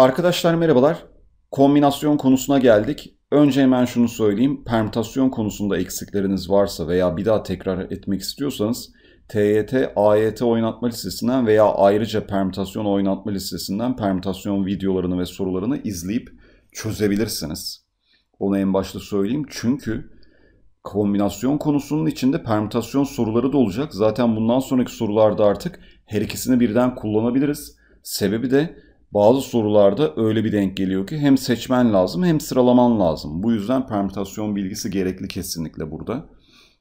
Arkadaşlar merhabalar. Kombinasyon konusuna geldik. Önce hemen şunu söyleyeyim. Permütasyon konusunda eksikleriniz varsa veya bir daha tekrar etmek istiyorsanız TYT, AYT oynatma listesinden veya ayrıca permütasyon oynatma listesinden permütasyon videolarını ve sorularını izleyip çözebilirsiniz. Onu en başta söyleyeyim. Çünkü kombinasyon konusunun içinde permütasyon soruları da olacak. Zaten bundan sonraki sorularda artık her ikisini birden kullanabiliriz. Sebebi de bazı sorularda öyle bir denk geliyor ki hem seçmen lazım hem sıralaman lazım. Bu yüzden permütasyon bilgisi gerekli kesinlikle burada.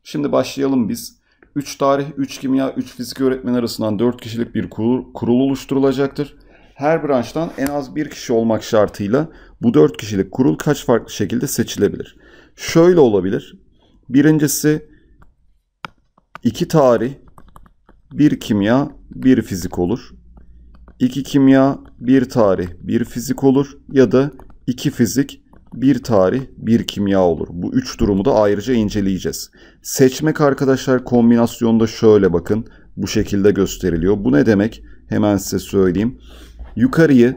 Şimdi başlayalım biz. 3 tarih, 3 kimya, 3 fizik öğretmeni arasından 4 kişilik bir kurul, oluşturulacaktır. Her branştan en az 1 kişi olmak şartıyla bu 4 kişilik kurul kaç farklı şekilde seçilebilir? Şöyle olabilir. Birincisi 2 tarih, 1 kimya, 1 fizik olur. 2 kimya, bir tarih, bir fizik olur ya da iki fizik, bir tarih, bir kimya olur. Bu üç durumu da ayrıca inceleyeceğiz. Seçmek arkadaşlar kombinasyonda şöyle bakın. Bu şekilde gösteriliyor. Bu ne demek? Hemen size söyleyeyim. Yukarıyı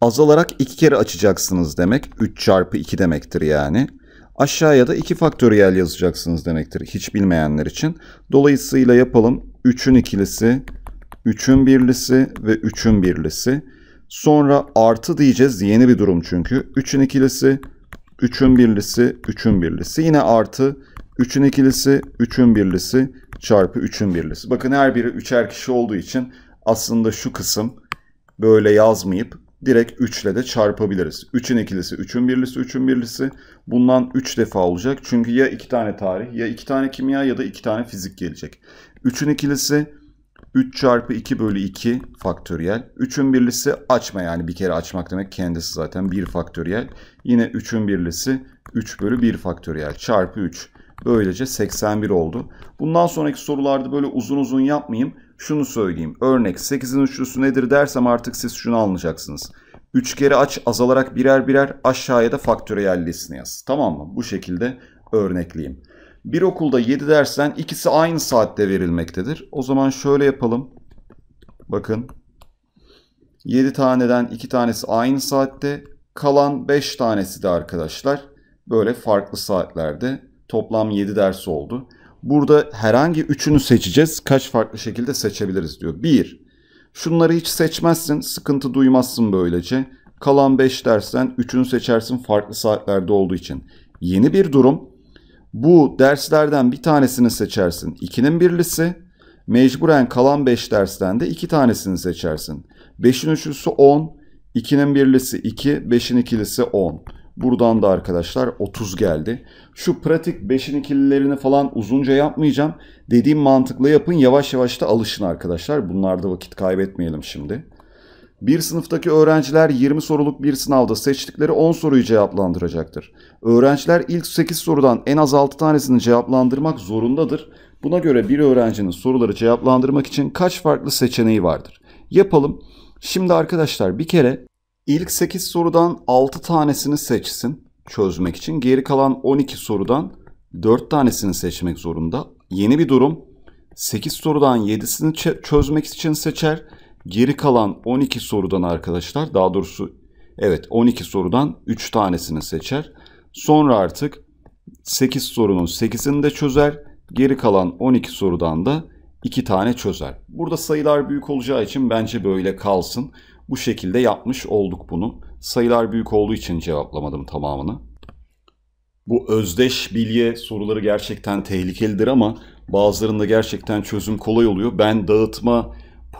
azalarak iki kere açacaksınız demek. 3 çarpı 2 demektir yani. Aşağıya da 2 faktöriyel yazacaksınız demektir hiç bilmeyenler için. Dolayısıyla yapalım. 3'ün ikilisi 3'ün birlisi ve 3'ün birlisi. Sonra artı diyeceğiz yeni bir durum çünkü. 3'ün ikilisi, 3'ün birlisi, 3'ün birlisi. Yine artı 3'ün ikilisi, 3'ün birlisi çarpı 3'ün birlisi. Bakın her biri üçer kişi olduğu için aslında şu kısım böyle yazmayıp direkt 3 ile de çarpabiliriz. 3'ün ikilisi, 3'ün birlisi, 3'ün birlisi. Bundan 3 defa olacak. Çünkü ya 2 tane tarih, ya 2 tane kimya ya da 2 tane fizik gelecek. 3'ün ikilisi 3 çarpı 2 bölü 2 faktöriyel. 3'ün birlisi açma yani bir kere açmak demek kendisi zaten 1 faktöriyel. Yine 3'ün birlisi 3 bölü 1 faktöriyel çarpı 3. Böylece 81 oldu. Bundan sonraki sorularda böyle uzun uzun yapmayayım. Şunu söyleyeyim. Örnek 8'in üçlüsü nedir dersem artık siz şunu anlayacaksınız. 3 kere aç azalarak birer birer aşağıya da faktöriyel listesini yaz. Tamam mı? Bu şekilde örnekleyeyim. Bir okulda 7 dersten ikisi aynı saatte verilmektedir. O zaman şöyle yapalım. Bakın. 7 taneden 2 tanesi aynı saatte. Kalan 5 tanesi de arkadaşlar böyle farklı saatlerde. Toplam 7 ders oldu. Burada herhangi üçünü seçeceğiz. Kaç farklı şekilde seçebiliriz diyor. 1. Şunları hiç seçmezsin. Sıkıntı duymazsın böylece. Kalan 5 dersten 3'ünü seçersin farklı saatlerde olduğu için. Yeni bir durum bu derslerden bir tanesini seçersin. İkinin birlisi. Mecburen kalan 5 dersten de 2 tanesini seçersin. 5'in üçlüsü 10, 2'nin birlisi 2, 5'in ikilisi 10. Buradan da arkadaşlar 30 geldi. Şu pratik 5'in ikililerini falan uzunca yapmayacağım. Dediğim mantıkla yapın. Yavaş yavaş da alışın arkadaşlar. Bunlarda vakit kaybetmeyelim şimdi. Bir sınıftaki öğrenciler 20 soruluk bir sınavda seçtikleri 10 soruyu cevaplandıracaktır. Öğrenciler ilk 8 sorudan en az 6 tanesini cevaplandırmak zorundadır. Buna göre bir öğrencinin soruları cevaplandırmak için kaç farklı seçeneği vardır? Yapalım. Şimdi arkadaşlar bir kere ilk 8 sorudan 6 tanesini seçsin çözmek için. Geri kalan 12 sorudan 4 tanesini seçmek zorunda. Yeni bir durum. 8 sorudan 7'sini çözmek için seçer. Geri kalan 12 sorudan arkadaşlar daha doğrusu evet 12 sorudan 3 tanesini seçer. Sonra artık 8 sorunun 8'ini de çözer. Geri kalan 12 sorudan da 2 tane çözer. Burada sayılar büyük olacağı için bence böyle kalsın. Bu şekilde yapmış olduk bunu. Sayılar büyük olduğu için cevaplamadım tamamını. Bu özdeş bilye soruları gerçekten tehlikelidir ama bazılarında gerçekten çözüm kolay oluyor. Ben dağıtma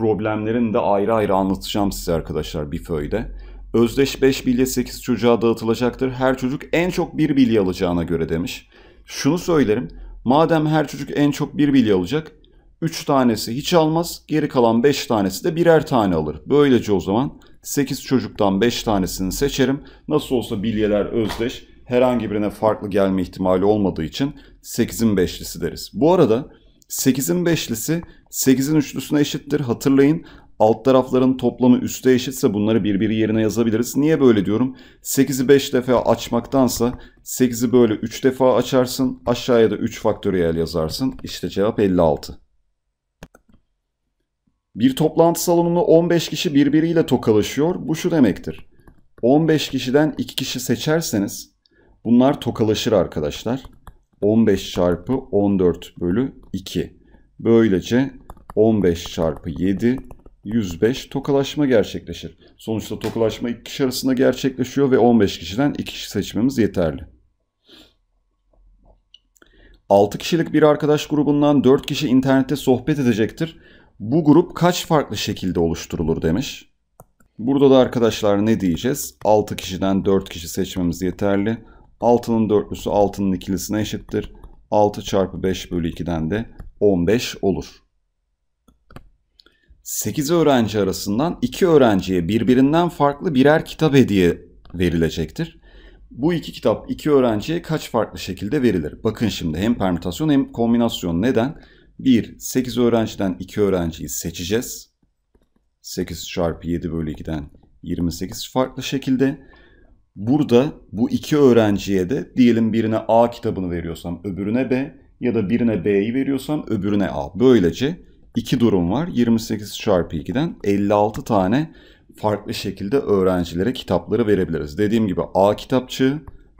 problemlerini de ayrı ayrı anlatacağım size arkadaşlar bir föyde. Özdeş 5 bilye 8 çocuğa dağıtılacaktır. Her çocuk en çok 1 bilye alacağına göre demiş. Şunu söylerim. Madem her çocuk en çok 1 bilye alacak 3 tanesi hiç almaz. Geri kalan 5 tanesi de birer tane alır. Böylece o zaman 8 çocuktan 5 tanesini seçerim. Nasıl olsa bilyeler özdeş. Herhangi birine farklı gelme ihtimali olmadığı için 8'in 5'lisi deriz. Bu arada 8'in beşlisi 8'in üçlüsüne eşittir. Hatırlayın alt tarafların toplamı üste eşitse bunları birbiri yerine yazabiliriz. Niye böyle diyorum? 8'i 5 defa açmaktansa 8'i böyle 3 defa açarsın. Aşağıya da 3 faktöriyel yazarsın. İşte cevap 56. Bir toplantı salonunda 15 kişi birbiriyle tokalaşıyor. Bu şu demektir. 15 kişiden 2 kişi seçerseniz bunlar tokalaşır arkadaşlar. 15 çarpı 14 bölü 2. Böylece 15 çarpı 7 105 tokalaşma gerçekleşir. Sonuçta tokalaşma iki kişi arasında gerçekleşiyor ve 15 kişiden 2 kişi seçmemiz yeterli. 6 kişilik bir arkadaş grubundan 4 kişi internette sohbet edecektir. Bu grup kaç farklı şekilde oluşturulur demiş. Burada da arkadaşlar ne diyeceğiz? 6 kişiden 4 kişi seçmemiz yeterli. 6'nın dörtlüsü 6'nın ikilisine eşittir. 6 çarpı 5 bölü 2'den de 15 olur. 8 öğrenci arasından 2 öğrenciye birbirinden farklı birer kitap hediye verilecektir. Bu iki kitap iki öğrenciye kaç farklı şekilde verilir? Bakın şimdi hem permütasyon hem kombinasyon. Neden? 1. 8 öğrenciden 2 öğrenciyi seçeceğiz. 8 çarpı 7 bölü 2'den 28 farklı şekilde. Burada bu iki öğrenciye de diyelim birine A kitabını veriyorsam öbürüne B ya da birine B'yi veriyorsam öbürüne A. Böylece iki durum var. 28 çarpı 2'den 56 tane farklı şekilde öğrencilere kitapları verebiliriz. Dediğim gibi A kitapçığı,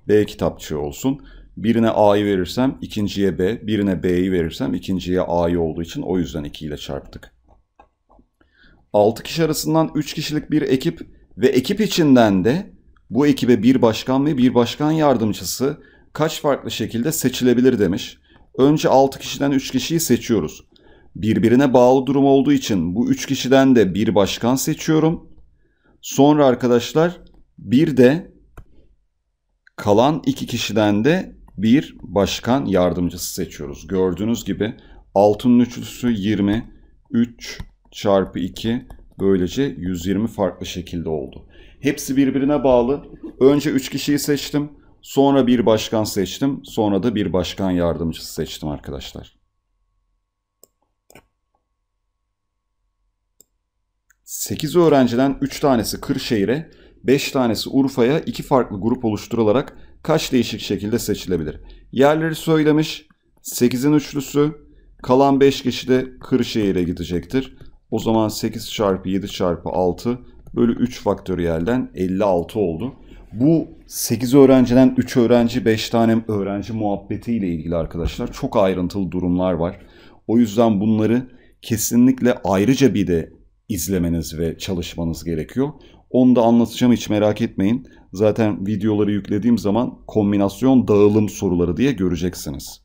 B kitapçığı olsun. Birine A'yı verirsem ikinciye B, birine B'yi verirsem ikinciye A'yı olduğu için o yüzden 2 ile çarptık. 6 kişi arasından 3 kişilik bir ekip ve ekip içinden de bu ekibe bir başkan ve bir başkan yardımcısı kaç farklı şekilde seçilebilir demiş. Önce 6 kişiden 3 kişiyi seçiyoruz. Birbirine bağlı durum olduğu için bu 3 kişiden de bir başkan seçiyorum. Sonra arkadaşlar bir de kalan 2 kişiden de bir başkan yardımcısı seçiyoruz. Gördüğünüz gibi 6'nın üçlüsü 20, 3 çarpı 2 böylece 120 farklı şekilde oldu. Hepsi birbirine bağlı. Önce üç kişiyi seçtim. Sonra bir başkan seçtim. Sonra da bir başkan yardımcısı seçtim arkadaşlar. Sekiz öğrenciden üç tanesi Kırşehir'e, beş tanesi Urfa'ya iki farklı grup oluşturularak kaç değişik şekilde seçilebilir? Yerleri söylemiş. Sekizin üçlüsü kalan 5 kişi de Kırşehir'e gidecektir. O zaman 8 çarpı 7 çarpı 6 bölü 3 faktöriyelden 56 oldu. Bu 8 öğrenciden 3 öğrenci 5 tane öğrenci muhabbetiyle ilgili arkadaşlar çok ayrıntılı durumlar var. O yüzden bunları kesinlikle ayrıca bir de izlemeniz ve çalışmanız gerekiyor. Onu da anlatacağım hiç merak etmeyin. Zaten videoları yüklediğim zaman kombinasyon dağılım soruları diye göreceksiniz.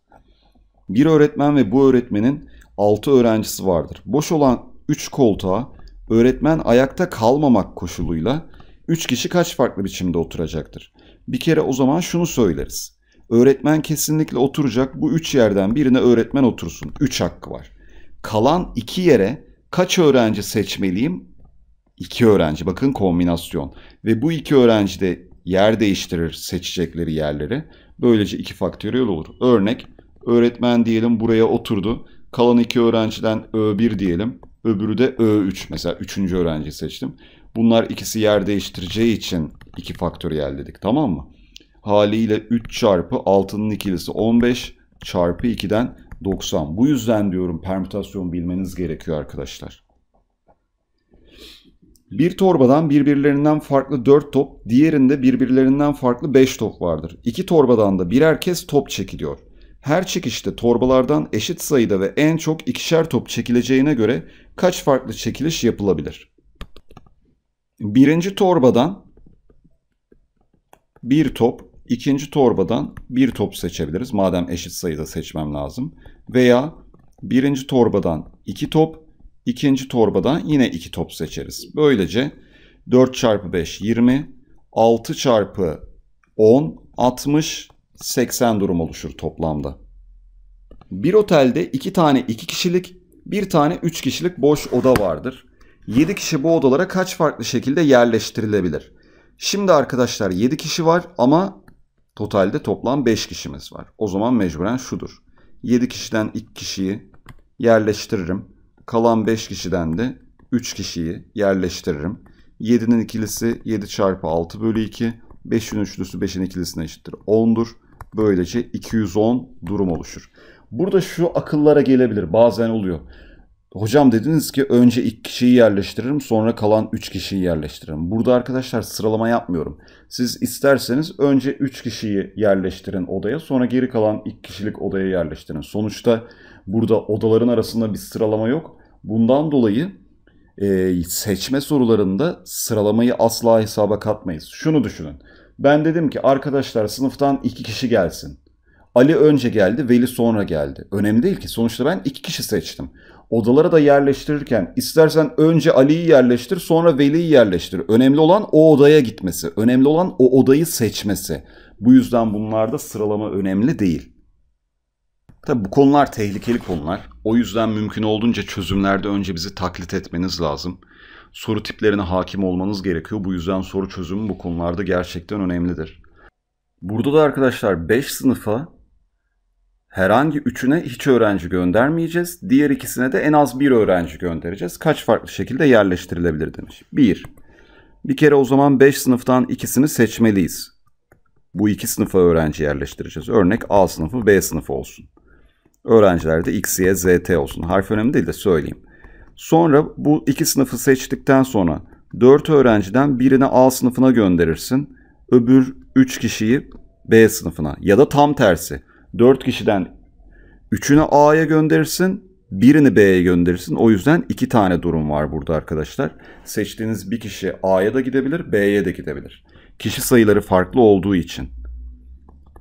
Bir öğretmen ve bu öğretmenin 6 öğrencisi vardır. Boş olan 3 koltuğa öğretmen ayakta kalmamak koşuluyla 3 kişi kaç farklı biçimde oturacaktır? Bir kere o zaman şunu söyleriz. Öğretmen kesinlikle oturacak bu 3 yerden birine öğretmen otursun. 3 hakkı var. Kalan 2 yere kaç öğrenci seçmeliyim? 2 öğrenci bakın kombinasyon. Ve bu 2 öğrenci de yer değiştirir seçecekleri yerleri. Böylece 2 faktöriyel olur. Örnek öğretmen diyelim buraya oturdu. Kalan 2 öğrenciden Ö1 diyelim. Öbürü de Ö3 mesela üçüncü öğrenci seçtim. Bunlar ikisi yer değiştireceği için 2 faktöriyel dedik tamam mı? Haliyle 3 çarpı 6'nın ikilisi 15 çarpı 2'den 90. Bu yüzden diyorum permütasyon bilmeniz gerekiyor arkadaşlar. Bir torbadan birbirlerinden farklı 4 top, diğerinde birbirlerinden farklı 5 top vardır. İki torbadan da birer kez top çekiliyor her çekişte torbalardan eşit sayıda ve en çok ikişer top çekileceğine göre kaç farklı çekiliş yapılabilir? Birinci torbadan bir top, ikinci torbadan bir top seçebiliriz. Madem eşit sayıda seçmem lazım. Veya birinci torbadan iki top, ikinci torbadan yine iki top seçeriz. Böylece 4 çarpı 5 20, 6 çarpı 10 60, 80 durum oluşur toplamda. Bir otelde 2 tane 2 kişilik, 1 tane 3 kişilik boş oda vardır. 7 kişi bu odalara kaç farklı şekilde yerleştirilebilir? Şimdi arkadaşlar 7 kişi var ama totalde toplam 5 kişimiz var. O zaman mecburen şudur. 7 kişiden 2 kişiyi yerleştiririm. Kalan 5 kişiden de 3 kişiyi yerleştiririm. 7'nin ikilisi 7 çarpı 6 bölü 2. 5'in üçlüsü 5'in ikilisine eşittir 10'dur. Böylece 210 durum oluşur. Burada şu akıllara gelebilir. Bazen oluyor. Hocam dediniz ki önce iki kişiyi yerleştiririm sonra kalan üç kişiyi yerleştiririm. Burada arkadaşlar sıralama yapmıyorum. Siz isterseniz önce üç kişiyi yerleştirin odaya sonra geri kalan iki kişilik odaya yerleştirin. Sonuçta burada odaların arasında bir sıralama yok. Bundan dolayı e, seçme sorularında sıralamayı asla hesaba katmayız. Şunu düşünün. Ben dedim ki arkadaşlar sınıftan iki kişi gelsin. Ali önce geldi, Veli sonra geldi. Önemli değil ki. Sonuçta ben iki kişi seçtim. Odalara da yerleştirirken istersen önce Ali'yi yerleştir, sonra Veli'yi yerleştir. Önemli olan o odaya gitmesi. Önemli olan o odayı seçmesi. Bu yüzden bunlarda sıralama önemli değil. Tabi bu konular tehlikeli konular. O yüzden mümkün olduğunca çözümlerde önce bizi taklit etmeniz lazım soru tiplerine hakim olmanız gerekiyor. Bu yüzden soru çözümü bu konularda gerçekten önemlidir. Burada da arkadaşlar 5 sınıfa herhangi üçüne hiç öğrenci göndermeyeceğiz. Diğer ikisine de en az bir öğrenci göndereceğiz. Kaç farklı şekilde yerleştirilebilir demiş. 1. Bir kere o zaman 5 sınıftan ikisini seçmeliyiz. Bu iki sınıfa öğrenci yerleştireceğiz. Örnek A sınıfı B sınıfı olsun. Öğrenciler de X, Y, Z, T olsun. Harf önemli değil de söyleyeyim. Sonra bu iki sınıfı seçtikten sonra dört öğrenciden birini A sınıfına gönderirsin. Öbür üç kişiyi B sınıfına ya da tam tersi. dört kişiden üçünü A'ya gönderirsin, birini B'ye gönderirsin. O yüzden iki tane durum var burada arkadaşlar. Seçtiğiniz bir kişi A'ya da gidebilir, B'ye de gidebilir. Kişi sayıları farklı olduğu için.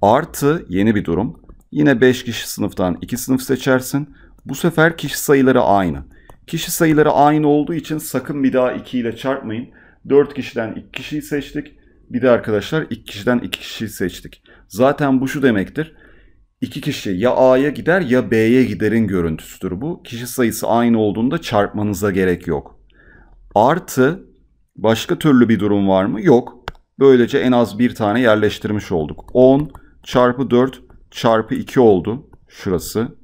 Artı yeni bir durum. Yine 5 kişi sınıftan 2 sınıf seçersin. Bu sefer kişi sayıları aynı. Kişi sayıları aynı olduğu için sakın bir daha 2 ile çarpmayın. 4 kişiden 2 kişiyi seçtik. Bir de arkadaşlar 2 kişiden 2 kişiyi seçtik. Zaten bu şu demektir. 2 kişi ya A'ya gider ya B'ye giderin görüntüsüdür bu. Kişi sayısı aynı olduğunda çarpmanıza gerek yok. Artı başka türlü bir durum var mı? Yok. Böylece en az bir tane yerleştirmiş olduk. 10 çarpı 4 çarpı 2 oldu şurası.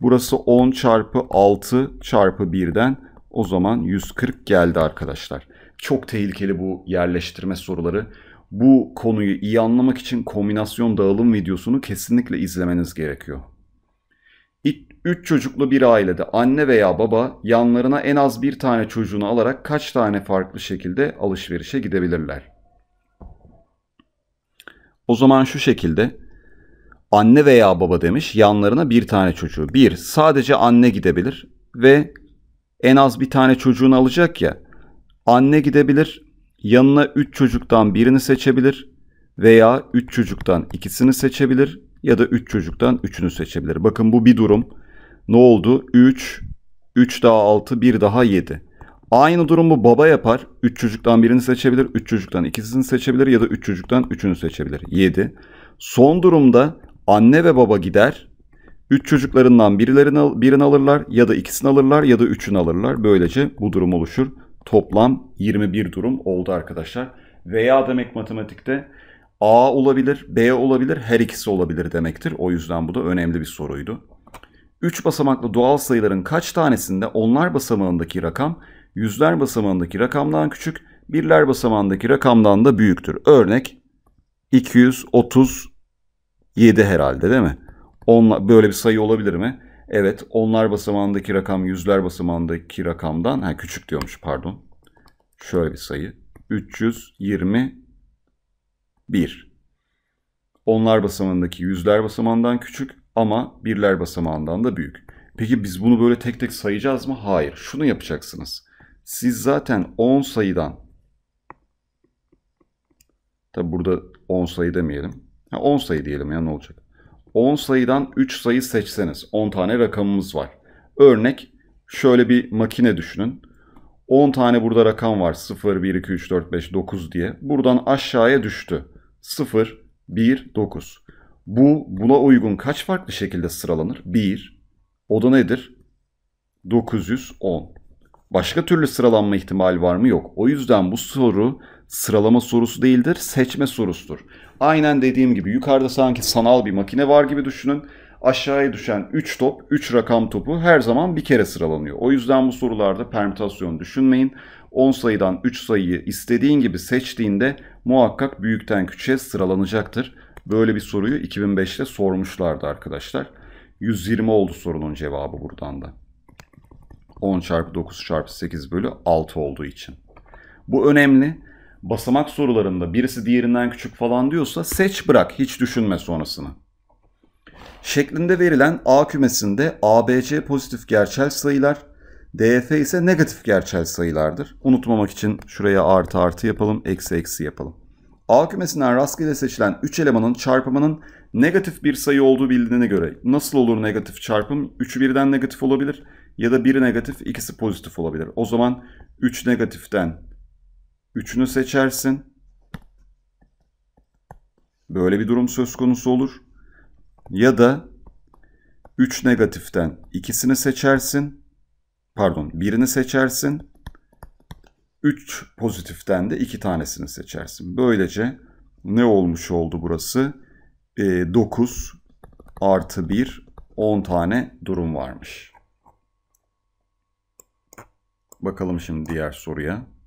Burası 10 çarpı 6 çarpı 1'den o zaman 140 geldi arkadaşlar. Çok tehlikeli bu yerleştirme soruları. Bu konuyu iyi anlamak için kombinasyon dağılım videosunu kesinlikle izlemeniz gerekiyor. 3 çocuklu bir ailede anne veya baba yanlarına en az bir tane çocuğunu alarak kaç tane farklı şekilde alışverişe gidebilirler? O zaman şu şekilde anne veya baba demiş yanlarına bir tane çocuğu. Bir sadece anne gidebilir ve en az bir tane çocuğunu alacak ya. Anne gidebilir yanına üç çocuktan birini seçebilir veya üç çocuktan ikisini seçebilir ya da üç çocuktan üçünü seçebilir. Bakın bu bir durum. Ne oldu? 3, 3 daha 6, 1 daha 7. Aynı durumu baba yapar. 3 çocuktan birini seçebilir, 3 çocuktan ikisini seçebilir ya da 3 üç çocuktan üçünü seçebilir. 7. Son durumda Anne ve baba gider. Üç çocuklarından birilerini, birini alırlar ya da ikisini alırlar ya da üçünü alırlar. Böylece bu durum oluşur. Toplam 21 durum oldu arkadaşlar. Veya demek matematikte A olabilir, B olabilir, her ikisi olabilir demektir. O yüzden bu da önemli bir soruydu. Üç basamaklı doğal sayıların kaç tanesinde onlar basamağındaki rakam yüzler basamağındaki rakamdan küçük, birler basamağındaki rakamdan da büyüktür. Örnek 230 7 herhalde değil mi? Onla, böyle bir sayı olabilir mi? Evet onlar basamağındaki rakam yüzler basamağındaki rakamdan ha, küçük diyormuş pardon. Şöyle bir sayı. 321. Onlar basamağındaki yüzler basamağından küçük ama birler basamağından da büyük. Peki biz bunu böyle tek tek sayacağız mı? Hayır. Şunu yapacaksınız. Siz zaten 10 sayıdan Tabi burada 10 sayı demeyelim. 10 sayı diyelim ya ne olacak? 10 sayıdan 3 sayı seçseniz 10 tane rakamımız var. Örnek şöyle bir makine düşünün. 10 tane burada rakam var. 0, 1, 2, 3, 4, 5, 9 diye. Buradan aşağıya düştü. 0, 1, 9. Bu buna uygun kaç farklı şekilde sıralanır? 1. O da nedir? 910. Başka türlü sıralanma ihtimali var mı? Yok. O yüzden bu soru sıralama sorusu değildir, seçme sorusudur. Aynen dediğim gibi yukarıda sanki sanal bir makine var gibi düşünün. Aşağıya düşen 3 top, 3 rakam topu her zaman bir kere sıralanıyor. O yüzden bu sorularda permütasyon düşünmeyin. 10 sayıdan 3 sayıyı istediğin gibi seçtiğinde muhakkak büyükten küçüğe sıralanacaktır. Böyle bir soruyu 2005'te sormuşlardı arkadaşlar. 120 oldu sorunun cevabı buradan da. 10 çarpı 9 çarpı 8 bölü 6 olduğu için. Bu önemli basamak sorularında birisi diğerinden küçük falan diyorsa seç bırak hiç düşünme sonrasını. Şeklinde verilen A kümesinde ABC pozitif gerçel sayılar, DF ise negatif gerçel sayılardır. Unutmamak için şuraya artı artı yapalım, eksi eksi yapalım. A kümesinden rastgele seçilen 3 elemanın çarpımının negatif bir sayı olduğu bildiğine göre nasıl olur negatif çarpım? 3'ü birden negatif olabilir ya da biri negatif ikisi pozitif olabilir. O zaman 3 negatiften 3'ünü seçersin. Böyle bir durum söz konusu olur. Ya da 3 negatiften ikisini seçersin. Pardon, birini seçersin. 3 pozitiften de 2 tanesini seçersin. Böylece ne olmuş oldu burası? E, ee, 9 artı 1 10 tane durum varmış. Bakalım şimdi diğer soruya.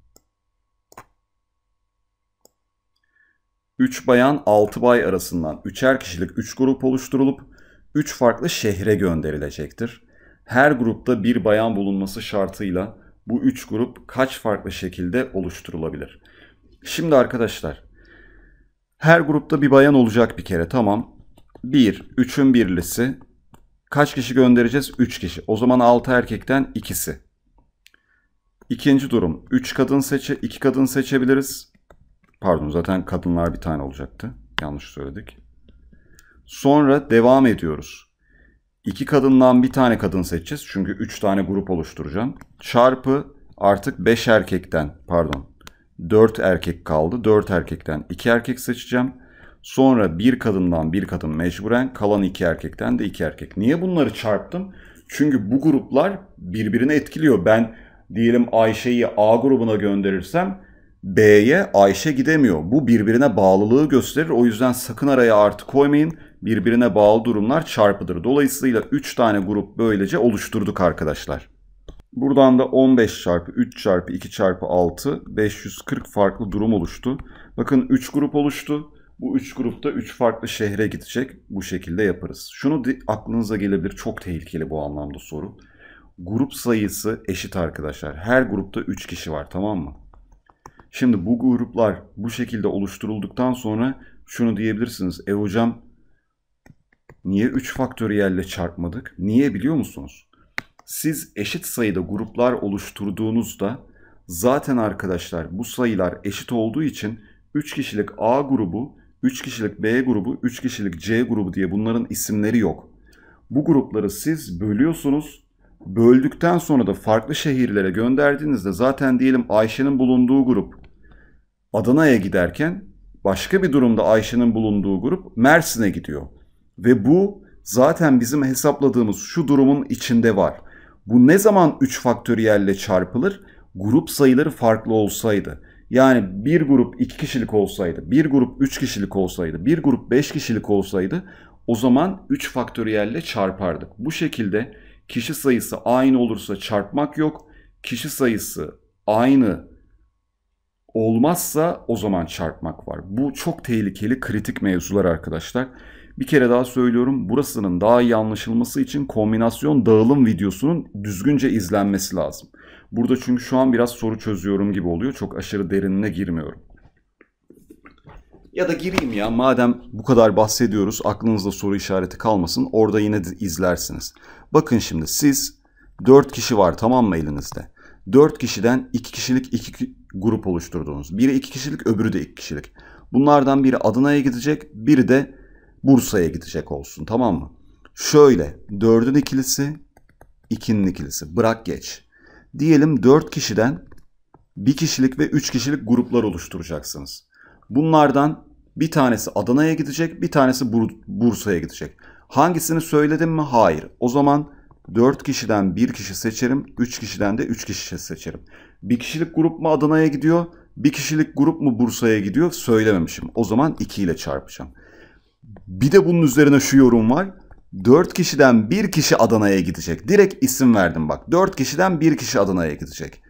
3 bayan 6 bay arasından 3'er kişilik 3 grup oluşturulup 3 farklı şehre gönderilecektir. Her grupta bir bayan bulunması şartıyla bu 3 grup kaç farklı şekilde oluşturulabilir? Şimdi arkadaşlar her grupta bir bayan olacak bir kere tamam. 1, 3'ün birlisi. Kaç kişi göndereceğiz? 3 kişi. O zaman 6 erkekten ikisi. İkinci durum 3 kadın seçe 2 kadın seçebiliriz. Pardon zaten kadınlar bir tane olacaktı. Yanlış söyledik. Sonra devam ediyoruz. İki kadından bir tane kadın seçeceğiz. Çünkü üç tane grup oluşturacağım. Çarpı artık beş erkekten pardon dört erkek kaldı. Dört erkekten iki erkek seçeceğim. Sonra bir kadından bir kadın mecburen kalan iki erkekten de iki erkek. Niye bunları çarptım? Çünkü bu gruplar birbirini etkiliyor. Ben diyelim Ayşe'yi A grubuna gönderirsem B'ye Ayşe gidemiyor. Bu birbirine bağlılığı gösterir. O yüzden sakın araya artı koymayın. Birbirine bağlı durumlar çarpıdır. Dolayısıyla 3 tane grup böylece oluşturduk arkadaşlar. Buradan da 15 çarpı 3 çarpı 2 çarpı 6 540 farklı durum oluştu. Bakın 3 grup oluştu. Bu 3 grupta 3 farklı şehre gidecek. Bu şekilde yaparız. Şunu aklınıza gelebilir. Çok tehlikeli bu anlamda soru. Grup sayısı eşit arkadaşlar. Her grupta 3 kişi var tamam mı? Şimdi bu gruplar bu şekilde oluşturulduktan sonra şunu diyebilirsiniz. E hocam niye 3 faktöriyelle çarpmadık? Niye biliyor musunuz? Siz eşit sayıda gruplar oluşturduğunuzda zaten arkadaşlar bu sayılar eşit olduğu için 3 kişilik A grubu, 3 kişilik B grubu, 3 kişilik C grubu diye bunların isimleri yok. Bu grupları siz bölüyorsunuz. Böldükten sonra da farklı şehirlere gönderdiğinizde zaten diyelim Ayşe'nin bulunduğu grup Adana'ya giderken başka bir durumda Ayşe'nin bulunduğu grup Mersin'e gidiyor. Ve bu zaten bizim hesapladığımız şu durumun içinde var. Bu ne zaman 3 faktöriyelle çarpılır? Grup sayıları farklı olsaydı. Yani bir grup 2 kişilik olsaydı, bir grup 3 kişilik olsaydı, bir grup 5 kişilik olsaydı o zaman 3 faktöriyelle çarpardık. Bu şekilde kişi sayısı aynı olursa çarpmak yok, kişi sayısı aynı Olmazsa o zaman çarpmak var. Bu çok tehlikeli kritik mevzular arkadaşlar. Bir kere daha söylüyorum burasının daha iyi anlaşılması için kombinasyon dağılım videosunun düzgünce izlenmesi lazım. Burada çünkü şu an biraz soru çözüyorum gibi oluyor. Çok aşırı derinine girmiyorum. Ya da gireyim ya madem bu kadar bahsediyoruz aklınızda soru işareti kalmasın orada yine izlersiniz. Bakın şimdi siz 4 kişi var tamam mı elinizde? 4 kişiden 2 kişilik 2, grup oluşturduğunuz. Biri iki kişilik, öbürü de iki kişilik. Bunlardan biri Adana'ya gidecek, biri de Bursa'ya gidecek olsun tamam mı? Şöyle dördün ikilisi ikinin ikilisi bırak geç. Diyelim dört kişiden bir kişilik ve üç kişilik gruplar oluşturacaksınız. Bunlardan bir tanesi Adana'ya gidecek bir tanesi Bur- Bursa'ya gidecek. Hangisini söyledim mi? Hayır. O zaman dört kişiden bir kişi seçerim üç kişiden de üç kişi seçerim. Bir kişilik grup mu Adana'ya gidiyor? Bir kişilik grup mu Bursa'ya gidiyor? Söylememişim. O zaman 2 ile çarpacağım. Bir de bunun üzerine şu yorum var. 4 kişiden 1 kişi Adana'ya gidecek. Direkt isim verdim bak. 4 kişiden 1 kişi Adana'ya gidecek.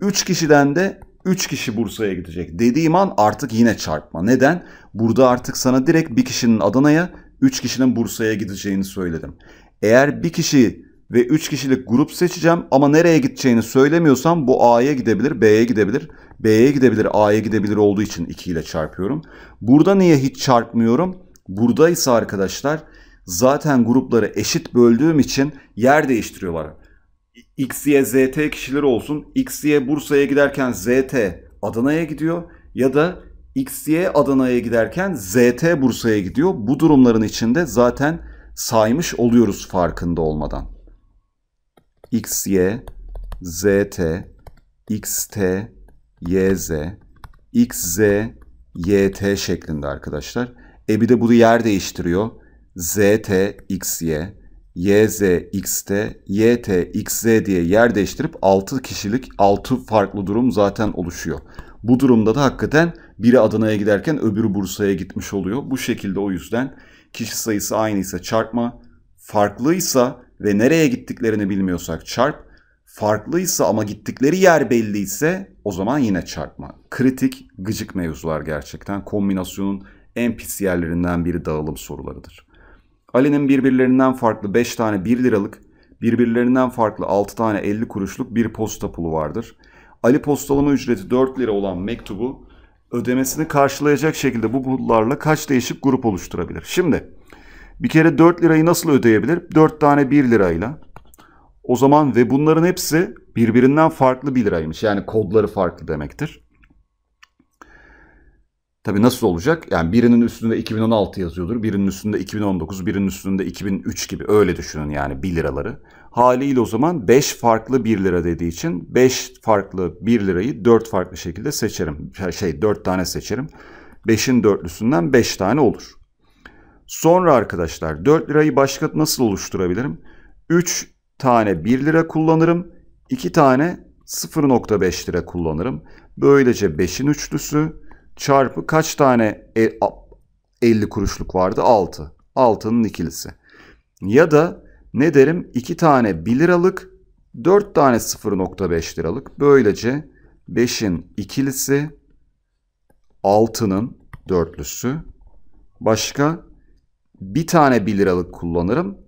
3 kişiden de 3 kişi Bursa'ya gidecek. Dediğim an artık yine çarpma. Neden? Burada artık sana direkt bir kişinin Adana'ya, 3 kişinin Bursa'ya gideceğini söyledim. Eğer bir kişi ve 3 kişilik grup seçeceğim ama nereye gideceğini söylemiyorsam bu A'ya gidebilir, B'ye gidebilir, B'ye gidebilir, A'ya gidebilir olduğu için 2 ile çarpıyorum. Burada niye hiç çarpmıyorum? Burada ise arkadaşlar zaten grupları eşit böldüğüm için yer değiştiriyorlar. X, Y, ZT kişileri olsun. X, Y Bursa'ya giderken ZT Adana'ya gidiyor ya da X, Y Adana'ya giderken ZT Bursa'ya gidiyor. Bu durumların içinde zaten saymış oluyoruz farkında olmadan xy, zt, xt, yz, xz, yt şeklinde arkadaşlar. E bir de bunu yer değiştiriyor. zt, xy, yz, xt, yt, xz diye yer değiştirip 6 kişilik 6 farklı durum zaten oluşuyor. Bu durumda da hakikaten biri Adana'ya giderken öbürü Bursa'ya gitmiş oluyor. Bu şekilde o yüzden kişi sayısı aynıysa çarpma, farklıysa ve nereye gittiklerini bilmiyorsak çarp, farklıysa ama gittikleri yer belliyse o zaman yine çarpma. Kritik, gıcık mevzular gerçekten kombinasyonun en pis yerlerinden biri dağılım sorularıdır. Ali'nin birbirlerinden farklı 5 tane 1 liralık, birbirlerinden farklı 6 tane 50 kuruşluk bir posta pulu vardır. Ali postalama ücreti 4 lira olan mektubu ödemesini karşılayacak şekilde bu pullarla kaç değişik grup oluşturabilir? Şimdi bir kere 4 lirayı nasıl ödeyebilir? 4 tane 1 lirayla. O zaman ve bunların hepsi birbirinden farklı 1 liraymış. Yani kodları farklı demektir. Tabi nasıl olacak? Yani birinin üstünde 2016 yazıyordur, birinin üstünde 2019, birinin üstünde 2003 gibi öyle düşünün yani 1 liraları. Haliyle o zaman 5 farklı 1 lira dediği için 5 farklı 1 lirayı 4 farklı şekilde seçerim. Şey 4 tane seçerim. 5'in dörtlüsünden 5 tane olur. Sonra arkadaşlar 4 lirayı başka nasıl oluşturabilirim? 3 tane 1 lira kullanırım. 2 tane 0.5 lira kullanırım. Böylece 5'in üçlüsü çarpı kaç tane 50 e, kuruşluk vardı? 6. 6'nın ikilisi. Ya da ne derim? 2 tane 1 liralık, 4 tane 0.5 liralık. Böylece 5'in ikilisi, 6'nın dörtlüsü. Başka bir tane 1 liralık kullanırım.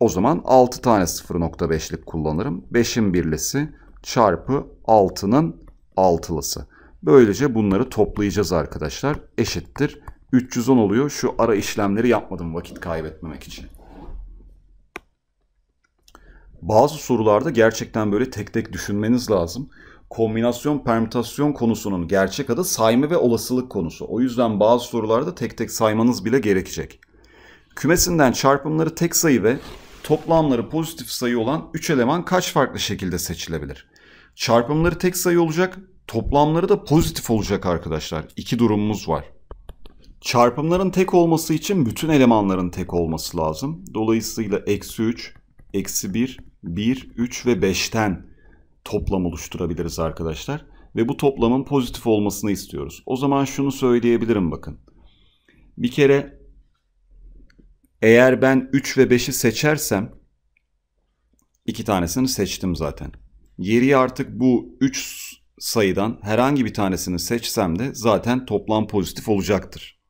O zaman 6 tane 0.5'lik kullanırım. 5'in birlisi çarpı 6'nın altılısı. Böylece bunları toplayacağız arkadaşlar. Eşittir. 310 oluyor. Şu ara işlemleri yapmadım vakit kaybetmemek için. Bazı sorularda gerçekten böyle tek tek düşünmeniz lazım. Kombinasyon permütasyon konusunun gerçek adı sayma ve olasılık konusu. O yüzden bazı sorularda tek tek saymanız bile gerekecek. Kümesinden çarpımları tek sayı ve toplamları pozitif sayı olan 3 eleman kaç farklı şekilde seçilebilir? Çarpımları tek sayı olacak, toplamları da pozitif olacak arkadaşlar. İki durumumuz var. Çarpımların tek olması için bütün elemanların tek olması lazım. Dolayısıyla eksi 3, eksi 1, 1, 3 ve 5'ten toplam oluşturabiliriz arkadaşlar. Ve bu toplamın pozitif olmasını istiyoruz. O zaman şunu söyleyebilirim bakın. Bir kere eğer ben 3 ve 5'i seçersem iki tanesini seçtim zaten. Geriye artık bu 3 sayıdan herhangi bir tanesini seçsem de zaten toplam pozitif olacaktır.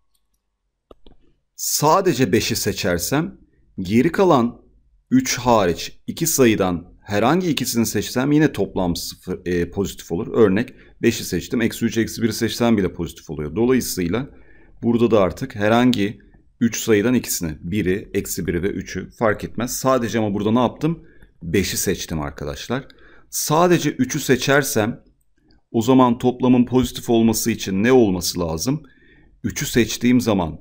Sadece 5'i seçersem geri kalan 3 hariç 2 sayıdan herhangi ikisini seçsem yine toplam sıfır, e, pozitif olur. Örnek 5'i seçtim. Eksi 3, eksi 1'i seçsem bile pozitif oluyor. Dolayısıyla burada da artık herhangi 3 sayıdan ikisini. 1'i, eksi 1'i ve 3'ü fark etmez. Sadece ama burada ne yaptım? 5'i seçtim arkadaşlar. Sadece 3'ü seçersem o zaman toplamın pozitif olması için ne olması lazım? 3'ü seçtiğim zaman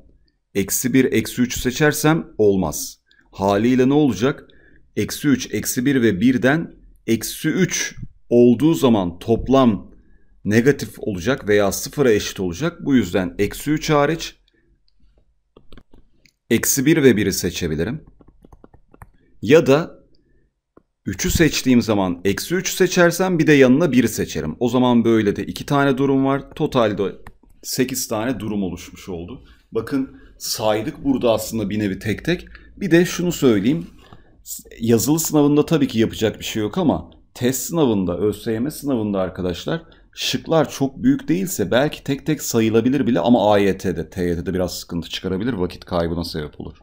eksi 1, eksi 3'ü seçersem olmaz. Haliyle ne olacak? Eksi 3, eksi 1 ve 1'den eksi 3 olduğu zaman toplam negatif olacak veya sıfıra eşit olacak. Bu yüzden eksi 3 hariç eksi 1 ve 1'i seçebilirim. Ya da 3'ü seçtiğim zaman eksi 3'ü seçersem bir de yanına 1'i seçerim. O zaman böyle de 2 tane durum var. Totalde 8 tane durum oluşmuş oldu. Bakın saydık burada aslında bir nevi tek tek. Bir de şunu söyleyeyim. Yazılı sınavında tabii ki yapacak bir şey yok ama test sınavında, ÖSYM sınavında arkadaşlar şıklar çok büyük değilse belki tek tek sayılabilir bile ama AYT'de, TYT'de biraz sıkıntı çıkarabilir. Vakit kaybına sebep olur.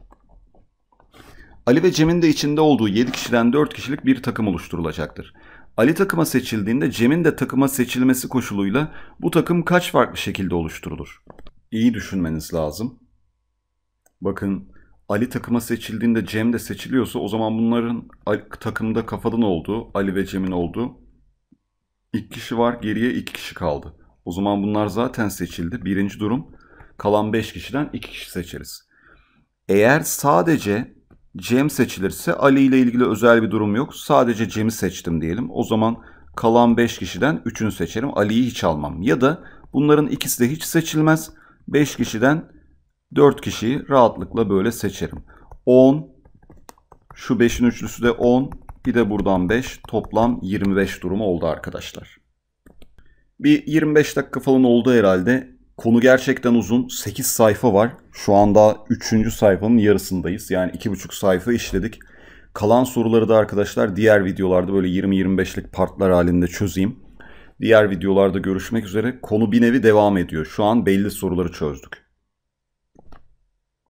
Ali ve Cem'in de içinde olduğu 7 kişiden 4 kişilik bir takım oluşturulacaktır. Ali takıma seçildiğinde Cem'in de takıma seçilmesi koşuluyla bu takım kaç farklı şekilde oluşturulur? İyi düşünmeniz lazım. Bakın Ali takıma seçildiğinde Cem de seçiliyorsa o zaman bunların takımda kafadan olduğu, Ali ve Cem'in olduğu İki kişi var geriye iki kişi kaldı. O zaman bunlar zaten seçildi. Birinci durum kalan beş kişiden iki kişi seçeriz. Eğer sadece Cem seçilirse Ali ile ilgili özel bir durum yok. Sadece Cem'i seçtim diyelim. O zaman kalan beş kişiden üçünü seçerim. Ali'yi hiç almam. Ya da bunların ikisi de hiç seçilmez. beş kişiden dört kişiyi rahatlıkla böyle seçerim. 10 şu 5'in üçlüsü de 10 bir de buradan 5. Toplam 25 durumu oldu arkadaşlar. Bir 25 dakika falan oldu herhalde. Konu gerçekten uzun. 8 sayfa var. Şu anda 3. sayfanın yarısındayız. Yani 2,5 sayfa işledik. Kalan soruları da arkadaşlar diğer videolarda böyle 20-25'lik partlar halinde çözeyim. Diğer videolarda görüşmek üzere. Konu bir nevi devam ediyor. Şu an belli soruları çözdük.